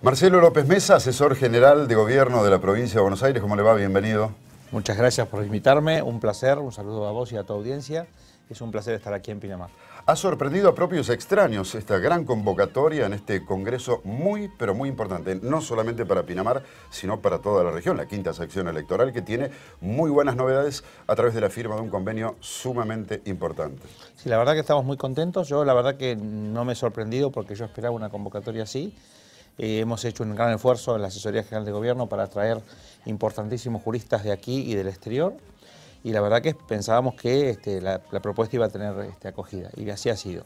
Marcelo López Mesa, asesor general de gobierno de la provincia de Buenos Aires, ¿cómo le va? Bienvenido. Muchas gracias por invitarme, un placer, un saludo a vos y a tu audiencia. Es un placer estar aquí en Pinamar. Ha sorprendido a propios extraños esta gran convocatoria en este congreso muy, pero muy importante, no solamente para Pinamar, sino para toda la región, la quinta sección electoral, que tiene muy buenas novedades a través de la firma de un convenio sumamente importante. Sí, la verdad que estamos muy contentos. Yo la verdad que no me he sorprendido porque yo esperaba una convocatoria así. Eh, hemos hecho un gran esfuerzo en la Asesoría General de Gobierno para atraer importantísimos juristas de aquí y del exterior. Y la verdad que pensábamos que este, la, propuesta iba a tener este, acogida, y así ha sido.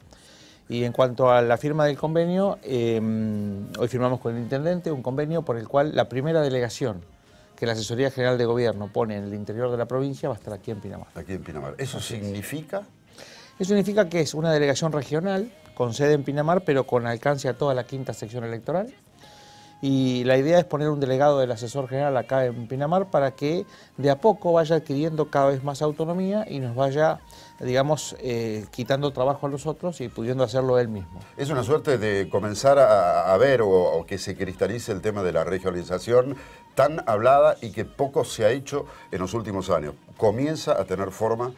Y en cuanto a la firma del convenio, em, hoy firmamos con el intendente un convenio por el cual la primera delegación que la Asesoría General de Gobierno pone en el interior de la provincia va a estar aquí en Pinamar. Aquí en Pinamar. ¿Eso significa? Eso significa que es una delegación regional con sede en Pinamar, pero con alcance a toda la quinta sección electoral. Y la idea es poner un delegado del asesor general acá en Pinamar para que de a poco vaya adquiriendo cada vez más autonomía y nos vaya, digamos, eh, quitando trabajo a los otros y pudiendo hacerlo él mismo. Es una suerte de comenzar a, ver o, o que se cristalice el tema de la regionalización tan hablada y que poco se ha hecho en los últimos años. Comienza a tener forma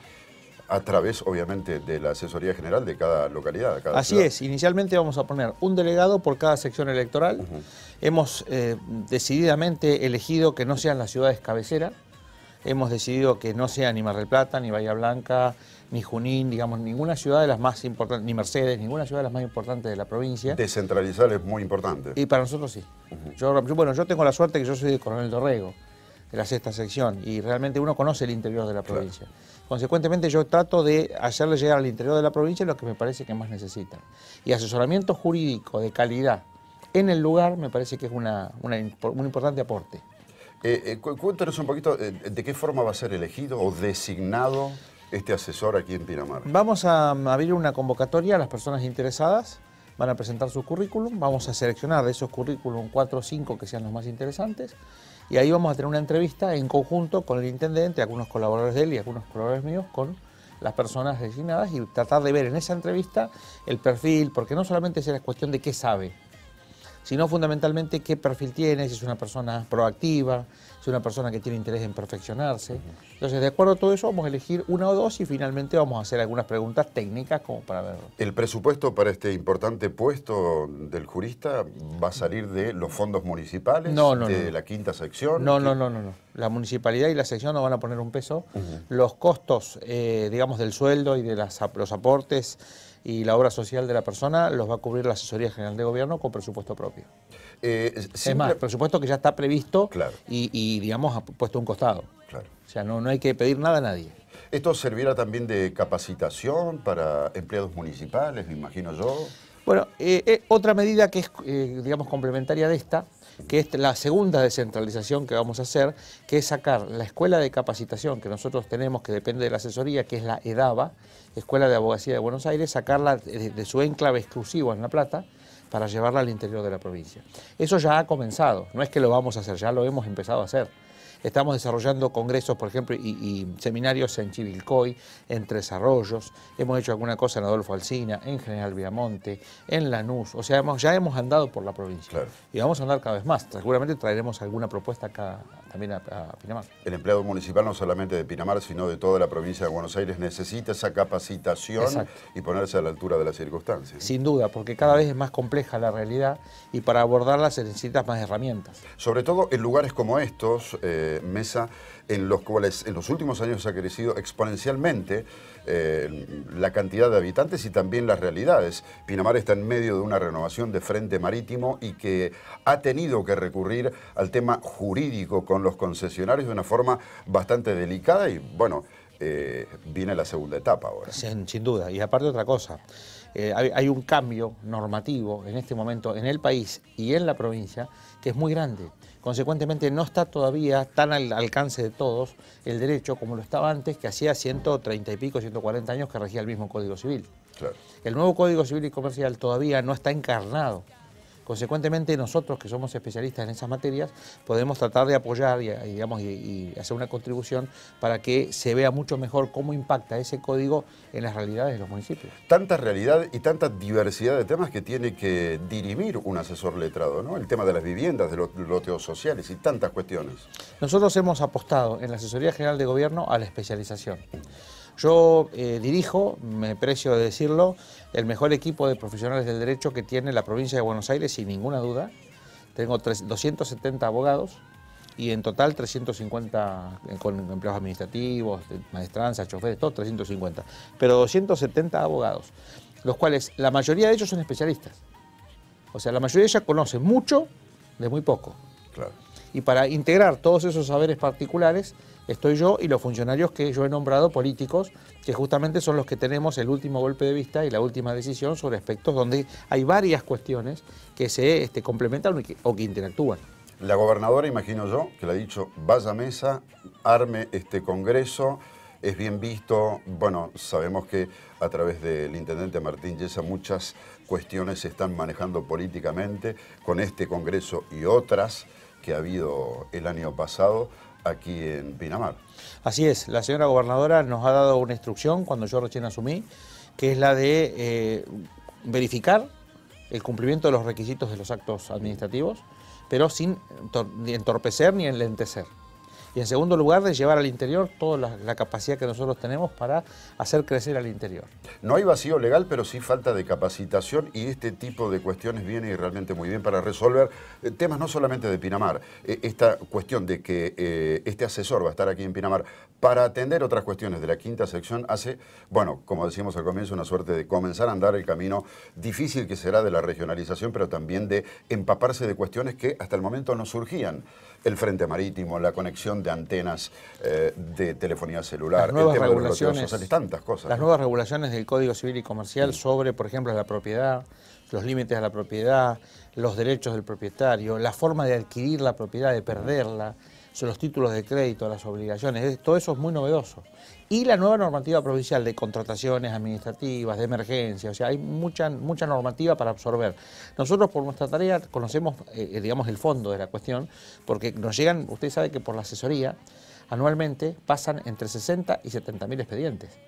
a través, obviamente, de la asesoría general de cada localidad. Así es, inicialmente vamos a poner un delegado por cada sección electoral. Hemos eh, decididamente elegido que no sean las ciudades cabecera, hemos decidido que no sean ni Mar del Plata, ni Bahía Blanca, ni Junín, digamos, ninguna ciudad de las más importantes, ni Mercedes, ninguna ciudad de las más importantes de la provincia. Descentralizar es muy importante. Y para nosotros sí. yo, bueno, yo tengo la suerte que yo soy de Coronel Dorrego la sexta sección y realmente uno conoce el interior de la provincia. Consecuentemente yo trato de hacerle llegar al interior de la provincia lo que me parece que más necesitan. Y asesoramiento jurídico de calidad en el lugar me parece que es una, un importante aporte. Eh, eh, cuéntanos un poquito eh, de qué forma va a ser elegido o designado este asesor aquí en Pinamar. Vamos a mm, abrir una convocatoria a las personas interesadas, van a presentar su currículum, vamos a seleccionar de esos currículum cuatro o cinco que sean los más interesantes y ahí vamos a tener una entrevista en conjunto con el intendente, algunos colaboradores de él y algunos colaboradores míos, con las personas designadas y tratar de ver en esa entrevista el perfil, porque no solamente es la cuestión de qué sabe, sino fundamentalmente qué perfil tiene, si es una persona proactiva, si es una persona que tiene interés en perfeccionarse. Entonces, de acuerdo a todo eso, vamos a elegir una o dos y finalmente vamos a hacer algunas preguntas técnicas como para verlo. El presupuesto para este importante puesto del jurista va a salir de los fondos municipales, no, no, de la quinta sección. No, no, no, no, no. La municipalidad y la sección no van a poner un peso. Los costos, eh, digamos, del sueldo y de los aportes y la obra social de la persona los va a cubrir la Asesoría General de Gobierno con presupuesto propio. Eh, es más, presupuesto que ya está previsto y, digamos, ha puesto un costado. Claro. O sea, no, no hay que pedir nada a nadie. ¿Esto servirá también de capacitación para empleados municipales, me imagino yo? Bueno, eh, eh, otra medida que es, digamos, complementaria de esta que es la segunda descentralización que vamos a hacer, que es sacar la escuela de capacitación que nosotros tenemos, que depende de la asesoría, que es la EDABA, Escuela de Abogacía de Buenos Aires, sacarla de, de su enclave exclusivo en La Plata, para llevarla al interior de la provincia. Eso ya ha comenzado, no es que lo vamos a hacer, ya lo hemos empezado a hacer. Estamos desarrollando congresos, por ejemplo, y, seminarios en Chivilcoy, en Tres Arroyos. Hemos hecho alguna cosa en Adolfo Alsina, en General Viamonte, en Lanús. O sea, ya hemos andado por la provincia. Y vamos a andar cada vez más. Seguramente traeremos alguna propuesta acá también a, Pinamar. El empleado municipal no solamente de Pinamar, sino de toda la provincia de Buenos Aires necesita esa capacitación y ponerse a la altura de las circunstancias. Sin duda, porque cada vez es más compleja la realidad y para abordarla se necesitan más herramientas. Sobre todo en lugares como estos... Eh, mesa en los cuales en los últimos años ha crecido exponencialmente eh, la cantidad de habitantes y también las realidades. Pinamar está en medio de una renovación de frente marítimo y que ha tenido que recurrir al tema jurídico con los concesionarios de una forma bastante delicada y bueno, eh, viene la segunda etapa ahora. sin duda, y aparte otra cosa. Eh, hay, un cambio normativo en este momento en el país y en la provincia que es muy grande. Consecuentemente no está todavía tan al alcance de todos el derecho como lo estaba antes, que hacía 130 y pico, 140 años que regía el mismo Código Civil. El nuevo Código Civil y Comercial todavía no está encarnado Consecuentemente, nosotros que somos especialistas en esas materias, podemos tratar de apoyar y, digamos, y, hacer una contribución para que se vea mucho mejor cómo impacta ese código en las realidades de los municipios. Tanta realidad y tanta diversidad de temas que tiene que dirimir un asesor letrado, ¿no? El tema de las viviendas, de los loteos sociales y tantas cuestiones. Nosotros hemos apostado en la Asesoría General de Gobierno a la especialización. Yo eh, dirijo, me precio de decirlo, el mejor equipo de profesionales del derecho que tiene la provincia de Buenos Aires, sin ninguna duda. Tengo 270 abogados y en total 350 con empleados administrativos, maestranza, choferes, todo, 350. Pero 270 abogados, los cuales la mayoría de ellos son especialistas. O sea, la mayoría de ya conoce mucho de muy poco. Claro y para integrar todos esos saberes particulares estoy yo y los funcionarios que yo he nombrado políticos, que justamente son los que tenemos el último golpe de vista y la última decisión sobre aspectos donde hay varias cuestiones que se este, complementan o que, interactúan. La gobernadora, imagino yo, que le ha dicho, vaya mesa, arme este Congreso, es bien visto. Bueno, sabemos que a través del intendente Martín Yesa muchas cuestiones se están manejando políticamente con este Congreso y otras que ha habido el año pasado aquí en Pinamar. Así es, la señora gobernadora nos ha dado una instrucción cuando yo recién asumí, que es la de eh, verificar el cumplimiento de los requisitos de los actos administrativos, pero sin entorpecer ni enlentecer. Y en segundo lugar, de llevar al interior toda la, capacidad que nosotros tenemos para hacer crecer al interior. No hay vacío legal, pero sí falta de capacitación y este tipo de cuestiones viene realmente muy bien para resolver eh, temas no solamente de Pinamar. Eh, esta cuestión de que eh, este asesor va a estar aquí en Pinamar para atender otras cuestiones de la quinta sección hace, bueno, como decíamos al comienzo, una suerte de comenzar a andar el camino difícil que será de la regionalización, pero también de empaparse de cuestiones que hasta el momento no surgían. El frente marítimo, la conexión de antenas eh, de telefonía celular, el tema de los tantas cosas. Las nuevas regulaciones del Código Civil y Comercial sobre, por ejemplo, la propiedad, los límites a la propiedad, los derechos del propietario, la forma de adquirir la propiedad, de perderla son los títulos de crédito, las obligaciones, todo eso es muy novedoso. Y la nueva normativa provincial de contrataciones administrativas, de emergencia, o sea, hay mucha, mucha normativa para absorber. Nosotros por nuestra tarea conocemos, eh, eh, digamos, el fondo de la cuestión, porque nos llegan, usted sabe que por la asesoría, anualmente pasan entre 60 y 70 mil expedientes.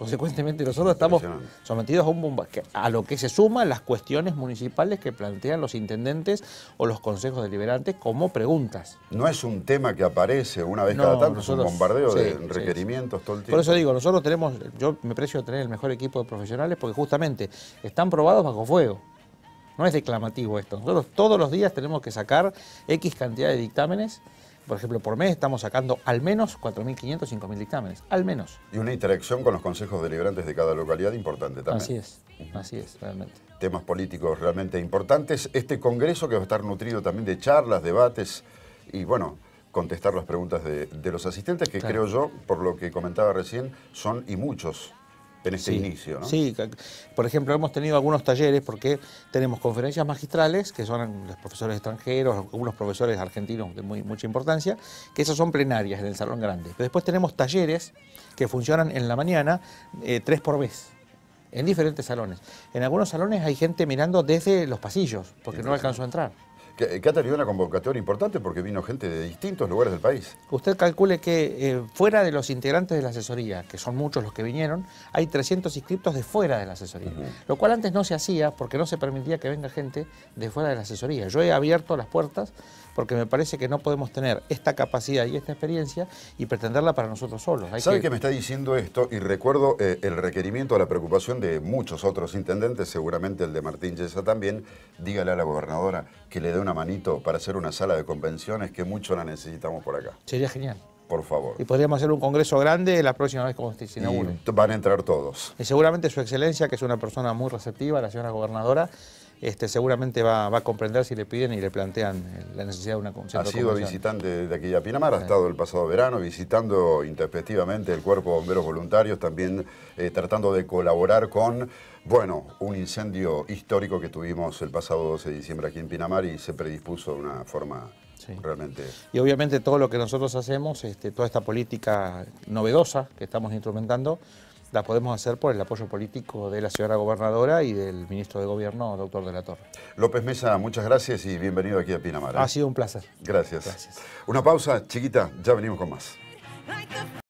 Consecuentemente nosotros estamos sometidos a, un a lo que se suman las cuestiones municipales que plantean los intendentes o los consejos deliberantes como preguntas. No es un tema que aparece una vez cada tanto, es un bombardeo de requerimientos todo el tiempo. Por eso digo, nosotros tenemos, yo me precio tener el mejor equipo de profesionales porque justamente están probados bajo fuego. No es declamativo esto. Nosotros todos los días tenemos que sacar X cantidad de dictámenes por ejemplo, por mes estamos sacando al menos 4.500, 5.000 dictámenes, al menos. Y una interacción con los consejos deliberantes de cada localidad importante también. Así es, así es, realmente. Temas políticos realmente importantes. Este congreso que va a estar nutrido también de charlas, debates y, bueno, contestar las preguntas de, los asistentes, que creo yo, por lo que comentaba recién, son y muchos en ese inicio. ¿no? Sí, por ejemplo, hemos tenido algunos talleres porque tenemos conferencias magistrales, que son los profesores extranjeros, algunos profesores argentinos de muy, mucha importancia, que esas son plenarias en el Salón Grande. después tenemos talleres que funcionan en la mañana eh, tres por vez. En diferentes salones. En algunos salones hay gente mirando desde los pasillos, porque no alcanzó a entrar que, ha tenido una convocatoria importante porque vino gente de distintos lugares del país. Usted calcule que eh, fuera de los integrantes de la asesoría, que son muchos los que vinieron, hay 300 inscriptos de fuera de la asesoría, lo cual antes no se hacía porque no se permitía que venga gente de fuera de la asesoría. Yo he abierto las puertas porque me parece que no podemos tener esta capacidad y esta experiencia y pretenderla para nosotros solos. ¿Sabe que... me está diciendo esto? Y recuerdo eh, el requerimiento, la preocupación de muchos otros intendentes, seguramente el de Martín Yesa también, dígale a la gobernadora que le dé una manito para hacer una sala de convenciones que mucho la necesitamos por acá. Sería genial. Por favor. Y podríamos hacer un congreso grande la próxima vez van a entrar todos. Y seguramente su excelencia, que es una persona muy receptiva, la señora gobernadora, este, seguramente va, a comprender si le piden y le plantean la necesidad de una Ha sido visitante de aquí a Pinamar, ha estado el pasado verano visitando introspectivamente el Cuerpo de Bomberos Voluntarios, también eh, tratando de colaborar con bueno, un incendio histórico que tuvimos el pasado 12 de diciembre aquí en Pinamar y se predispuso de una forma realmente... Y obviamente todo lo que nosotros hacemos, este, toda esta política novedosa que estamos instrumentando, la podemos hacer por el apoyo político de la señora gobernadora y del ministro de Gobierno, doctor de la Torre. López Mesa, muchas gracias y bienvenido aquí a Pinamar. ¿eh? Ha sido un placer. Gracias. gracias. Una pausa chiquita, ya venimos con más.